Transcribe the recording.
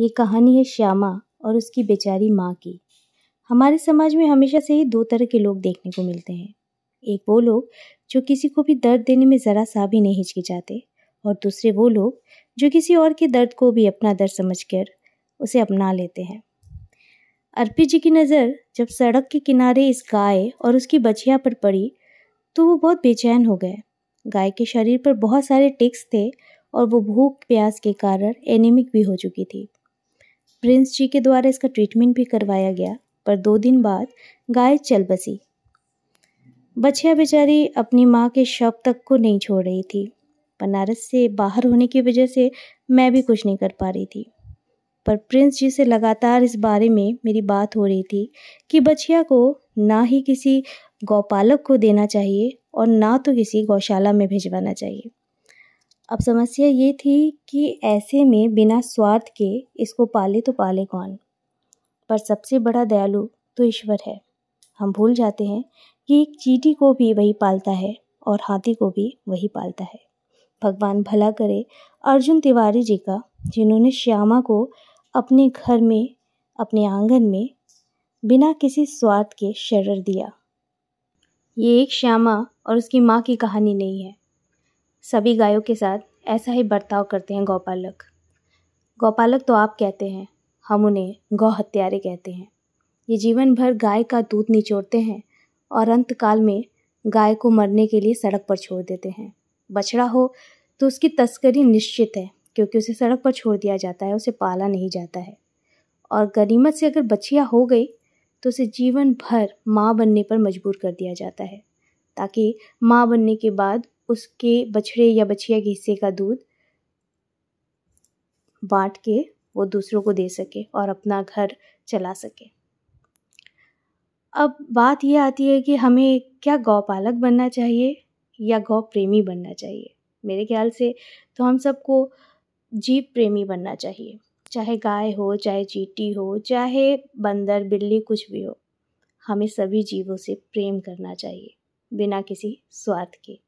ये कहानी है श्यामा और उसकी बेचारी माँ की हमारे समाज में हमेशा से ही दो तरह के लोग देखने को मिलते हैं एक वो लोग जो किसी को भी दर्द देने में ज़रा सा भी नहीं हिचकिचाते और दूसरे वो लोग जो किसी और के दर्द को भी अपना दर्द समझकर उसे अपना लेते हैं अर्पित जी की नज़र जब सड़क के किनारे इस गाय और उसकी बछिया पर पड़ी तो वो बहुत बेचैन हो गए गाय के शरीर पर बहुत सारे टिक्स थे और वो भूख प्यास के कारण एनीमिक भी हो चुकी थी प्रिंस जी के द्वारा इसका ट्रीटमेंट भी करवाया गया पर दो दिन बाद गाय चल बसी बछिया बेचारी अपनी माँ के शव तक को नहीं छोड़ रही थी बनारस से बाहर होने की वजह से मैं भी कुछ नहीं कर पा रही थी पर प्रिंस जी से लगातार इस बारे में मेरी बात हो रही थी कि बछिया को ना ही किसी गौपालक को देना चाहिए और ना तो किसी गौशाला में भिजवाना चाहिए अब समस्या ये थी कि ऐसे में बिना स्वार्थ के इसको पाले तो पाले कौन पर सबसे बड़ा दयालु तो ईश्वर है हम भूल जाते हैं कि एक चीटी को भी वही पालता है और हाथी को भी वही पालता है भगवान भला करे अर्जुन तिवारी जी का जिन्होंने श्यामा को अपने घर में अपने आंगन में बिना किसी स्वार्थ के शरण दिया ये एक श्यामा और उसकी माँ की कहानी नहीं है सभी गायों के साथ ऐसा ही बर्ताव करते हैं गौपालक गौपालक तो आप कहते हैं हम उन्हें गौ हत्यारे कहते हैं ये जीवन भर गाय का दूध निचोड़ते हैं और अंतकाल में गाय को मरने के लिए सड़क पर छोड़ देते हैं बछड़ा हो तो उसकी तस्करी निश्चित है क्योंकि उसे सड़क पर छोड़ दिया जाता है उसे पाला नहीं जाता है और गनीमत से अगर बछिया हो गई तो उसे जीवन भर माँ बनने पर मजबूर कर दिया जाता है ताकि माँ बनने के बाद उसके बछड़े या बछिया के हिस्से का दूध बांट के वो दूसरों को दे सके और अपना घर चला सके अब बात यह आती है कि हमें क्या गौपालक बनना चाहिए या गौ प्रेमी बनना चाहिए मेरे ख्याल से तो हम सबको जीव प्रेमी बनना चाहिए चाहे गाय हो चाहे चीटी हो चाहे बंदर बिल्ली कुछ भी हो हमें सभी जीवों से प्रेम करना चाहिए बिना किसी स्वार्थ के